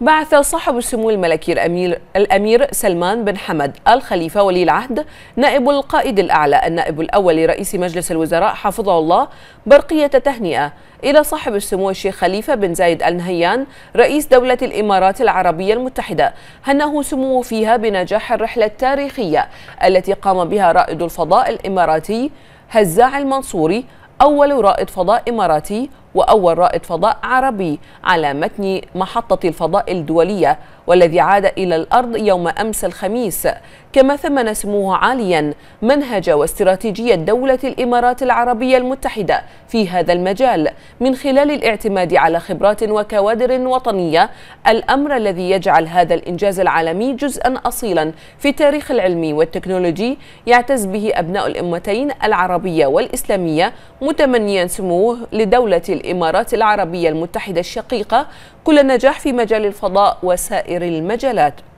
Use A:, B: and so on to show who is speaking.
A: بعث صاحب السمو الملكي الأمير, الأمير سلمان بن حمد آل خليفة ولي العهد نائب القائد الأعلى النائب الأول لرئيس مجلس الوزراء حفظه الله برقية تهنئة إلى صاحب السمو الشيخ خليفة بن زايد آل نهيان رئيس دولة الإمارات العربية المتحدة هنه سموه فيها بنجاح الرحلة التاريخية التي قام بها رائد الفضاء الإماراتي هزاع المنصوري أول رائد فضاء إماراتي وأول رائد فضاء عربي على متن محطة الفضاء الدولية والذي عاد إلى الأرض يوم أمس الخميس كما ثمن سموه عاليا منهج واستراتيجية دولة الإمارات العربية المتحدة في هذا المجال من خلال الاعتماد على خبرات وكوادر وطنية الأمر الذي يجعل هذا الإنجاز العالمي جزءا أصيلا في التاريخ العلمي والتكنولوجي يعتز به أبناء الأمتين العربية والإسلامية متمنيا سموه لدولة الإمارات الإمارات العربية المتحدة الشقيقة كل النجاح في مجال الفضاء وسائر المجالات